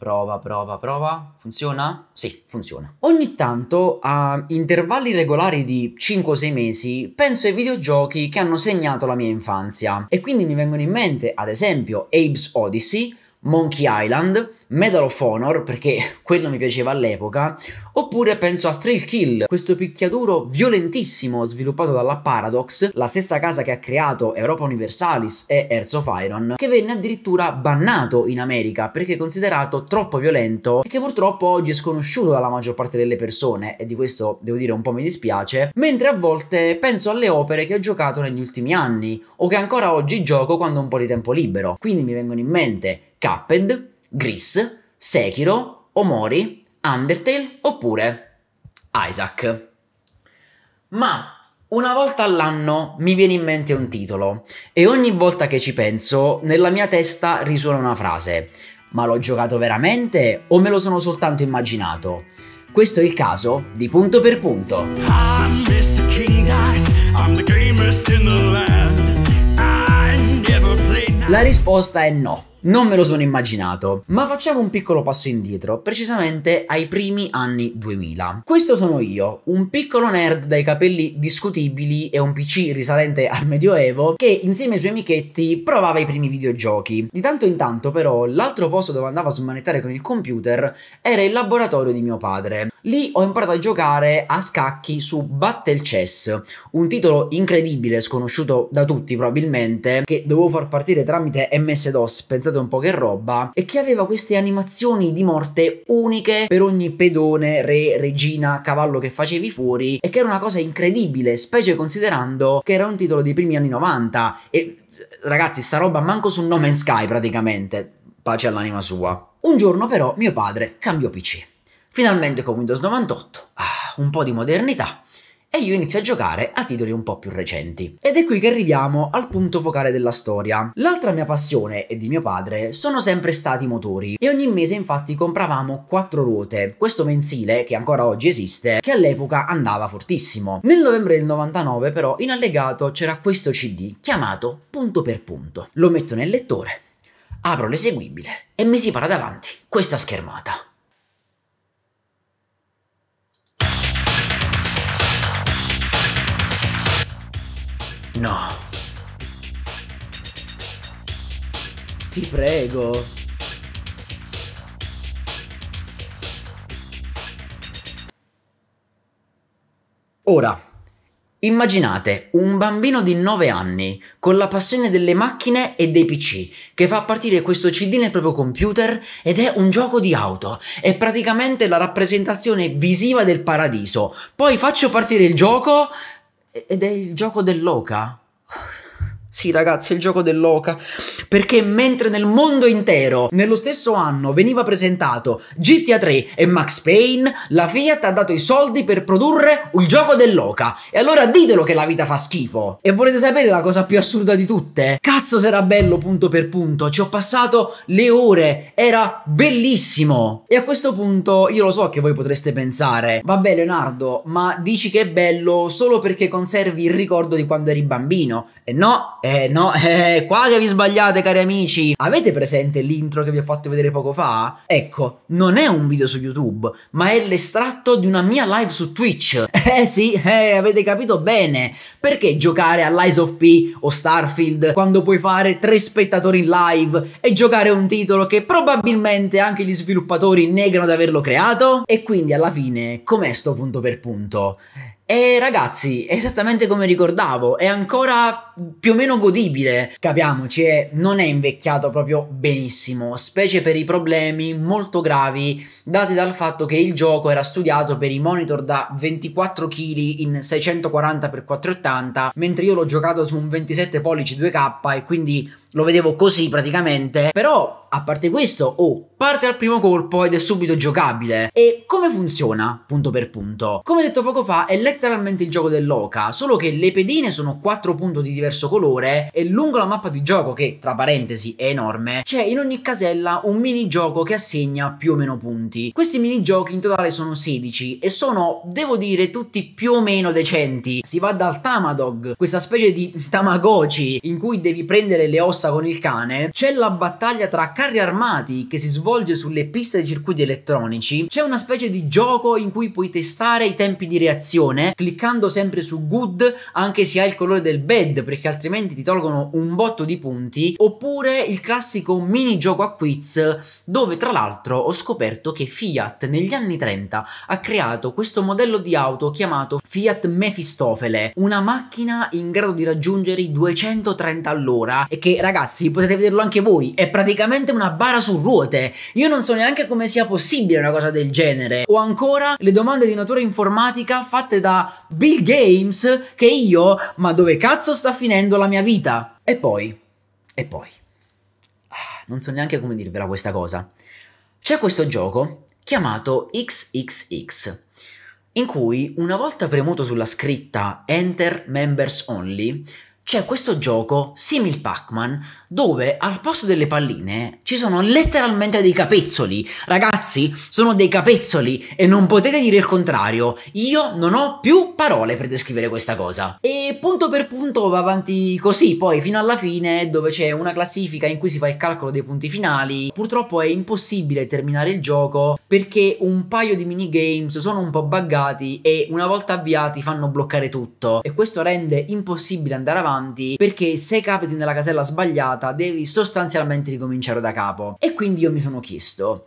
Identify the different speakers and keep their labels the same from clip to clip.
Speaker 1: Prova, prova, prova. Funziona? Sì, funziona. Ogni tanto, a intervalli regolari di 5-6 mesi, penso ai videogiochi che hanno segnato la mia infanzia. E quindi mi vengono in mente, ad esempio, Abe's Odyssey, Monkey Island, Medal of Honor, perché quello mi piaceva all'epoca, oppure penso a Thrill Kill, questo picchiaduro violentissimo sviluppato dalla Paradox, la stessa casa che ha creato Europa Universalis e Earth of Iron, che venne addirittura bannato in America perché considerato troppo violento e che purtroppo oggi è sconosciuto dalla maggior parte delle persone, e di questo devo dire un po' mi dispiace, mentre a volte penso alle opere che ho giocato negli ultimi anni, o che ancora oggi gioco quando ho un po' di tempo libero. Quindi mi vengono in mente Cuphead, Gris, Sekiro, Omori, Undertale oppure Isaac. Ma una volta all'anno mi viene in mente un titolo e ogni volta che ci penso nella mia testa risuona una frase. Ma l'ho giocato veramente o me lo sono soltanto immaginato? Questo è il caso di punto per punto. I'm Mr. King Dice, I'm the La risposta è no non me lo sono immaginato. Ma facciamo un piccolo passo indietro, precisamente ai primi anni 2000. Questo sono io, un piccolo nerd dai capelli discutibili e un PC risalente al Medioevo, che insieme ai suoi amichetti provava i primi videogiochi. Di tanto in tanto però l'altro posto dove andavo a smanettare con il computer era il laboratorio di mio padre. Lì ho imparato a giocare a scacchi su Battle Chess, un titolo incredibile, sconosciuto da tutti probabilmente, che dovevo far partire tramite MS-DOS, pensate realizzato un po' che roba e che aveva queste animazioni di morte uniche per ogni pedone, re, regina, cavallo che facevi fuori e che era una cosa incredibile, specie considerando che era un titolo dei primi anni 90 e ragazzi sta roba manco su No Man's Sky praticamente, pace all'anima sua. Un giorno però mio padre cambiò PC, finalmente con Windows 98, ah, un po' di modernità e io inizio a giocare a titoli un po' più recenti. Ed è qui che arriviamo al punto focale della storia. L'altra mia passione e di mio padre sono sempre stati i motori e ogni mese infatti compravamo quattro ruote, questo mensile che ancora oggi esiste, che all'epoca andava fortissimo. Nel novembre del 99 però in allegato c'era questo CD chiamato Punto per Punto. Lo metto nel lettore, apro l'eseguibile e mi si para davanti questa schermata. No. Ti prego. Ora, Immaginate un bambino di 9 anni con la passione delle macchine e dei PC che fa partire questo CD nel proprio computer ed è un gioco di auto, è praticamente la rappresentazione visiva del paradiso. Poi faccio partire il gioco, ed è il gioco dell'oca sì, ragazzi, il gioco dell'oca. Perché mentre nel mondo intero, nello stesso anno, veniva presentato GTA 3 e Max Payne, la Fiat ha dato i soldi per produrre il gioco dell'oca. E allora ditelo che la vita fa schifo. E volete sapere la cosa più assurda di tutte? Cazzo, se era bello punto per punto. Ci ho passato le ore. Era bellissimo. E a questo punto, io lo so che voi potreste pensare, vabbè, Leonardo, ma dici che è bello solo perché conservi il ricordo di quando eri bambino. E no! eh no, eh, qua che vi sbagliate cari amici. Avete presente l'intro che vi ho fatto vedere poco fa? Ecco, non è un video su YouTube, ma è l'estratto di una mia live su Twitch. Eh sì, eh, avete capito bene. Perché giocare all'Eyes of P o Starfield quando puoi fare tre spettatori in live e giocare un titolo che probabilmente anche gli sviluppatori negano di averlo creato? E quindi alla fine, com'è sto punto per punto? E eh, ragazzi, esattamente come ricordavo, è ancora più o meno godibile, capiamoci, e non è invecchiato proprio benissimo, specie per i problemi molto gravi dati dal fatto che il gioco era studiato per i monitor da 24 kg in 640x480, mentre io l'ho giocato su un 27 pollici 2K e quindi lo vedevo così praticamente, però a parte questo, oh, parte al primo colpo ed è subito giocabile. E come funziona? Punto per punto. Come detto poco fa, è letteralmente il gioco dell'oca, solo che le pedine sono 4 punti di diversità diverso colore e lungo la mappa di gioco, che tra parentesi è enorme, c'è in ogni casella un minigioco che assegna più o meno punti. Questi minigiochi in totale sono 16 e sono, devo dire, tutti più o meno decenti. Si va dal Tamadog, questa specie di Tamagotchi in cui devi prendere le ossa con il cane, c'è la battaglia tra carri armati che si svolge sulle piste di circuiti elettronici, c'è una specie di gioco in cui puoi testare i tempi di reazione cliccando sempre su good anche se hai il colore del bad perché perché altrimenti ti tolgono un botto di punti, oppure il classico mini gioco a quiz dove tra l'altro ho scoperto che Fiat negli anni 30 ha creato questo modello di auto chiamato Fiat Mefistofele, una macchina in grado di raggiungere i 230 all'ora e che ragazzi potete vederlo anche voi, è praticamente una bara su ruote. Io non so neanche come sia possibile una cosa del genere. O ancora le domande di natura informatica fatte da Bill Games che io, ma dove cazzo sta finendo la mia vita. E poi, e poi, ah, non so neanche come dirvela questa cosa. C'è questo gioco chiamato XXX, in cui una volta premuto sulla scritta Enter Members Only, c'è questo gioco simil Pac-Man dove al posto delle palline ci sono letteralmente dei capezzoli. Ragazzi, sono dei capezzoli e non potete dire il contrario. Io non ho più parole per descrivere questa cosa. E punto per punto va avanti così, poi fino alla fine dove c'è una classifica in cui si fa il calcolo dei punti finali. Purtroppo è impossibile terminare il gioco perché un paio di minigames sono un po' buggati e una volta avviati fanno bloccare tutto e questo rende impossibile andare avanti avanti perché se capiti nella casella sbagliata devi sostanzialmente ricominciare da capo. E quindi io mi sono chiesto.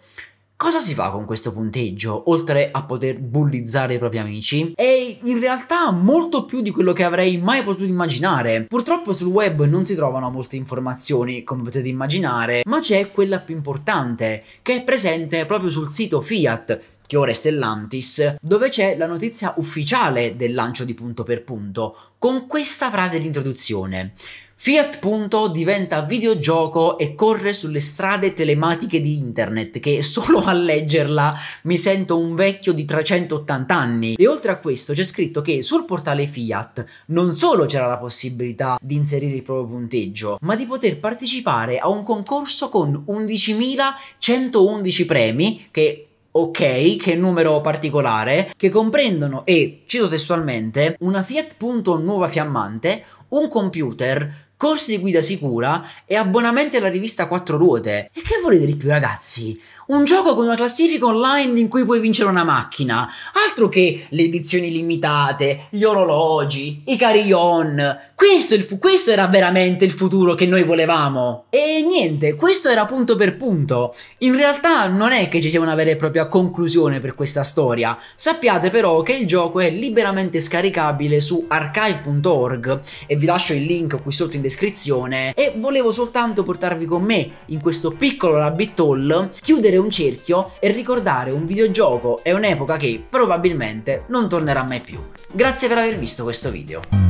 Speaker 1: Cosa si fa con questo punteggio, oltre a poter bullizzare i propri amici? E in realtà molto più di quello che avrei mai potuto immaginare. Purtroppo sul web non si trovano molte informazioni, come potete immaginare, ma c'è quella più importante, che è presente proprio sul sito Fiat, fiore Stellantis, dove c'è la notizia ufficiale del lancio di punto per punto, con questa frase di introduzione. Fiat Punto diventa videogioco e corre sulle strade telematiche di internet che solo a leggerla mi sento un vecchio di 380 anni. E oltre a questo c'è scritto che sul portale Fiat non solo c'era la possibilità di inserire il proprio punteggio, ma di poter partecipare a un concorso con 11.111 premi che ok, che numero particolare, che comprendono, e cito testualmente, una Fiat Punto nuova fiammante, un computer, corsi di guida sicura e abbonamenti alla rivista Quattro Ruote. E che volete di più ragazzi? un gioco con una classifica online in cui puoi vincere una macchina, altro che le edizioni limitate, gli orologi, i carillon. Questo, questo, era veramente il futuro che noi volevamo. E niente, questo era punto per punto. In realtà non è che ci sia una vera e propria conclusione per questa storia. Sappiate però che il gioco è liberamente scaricabile su archive.org e vi lascio il link qui sotto in descrizione e volevo soltanto portarvi con me in questo piccolo rabbit hole, chiudere chiudere un cerchio e ricordare un videogioco e un'epoca che probabilmente non tornerà mai più. Grazie per aver visto questo video.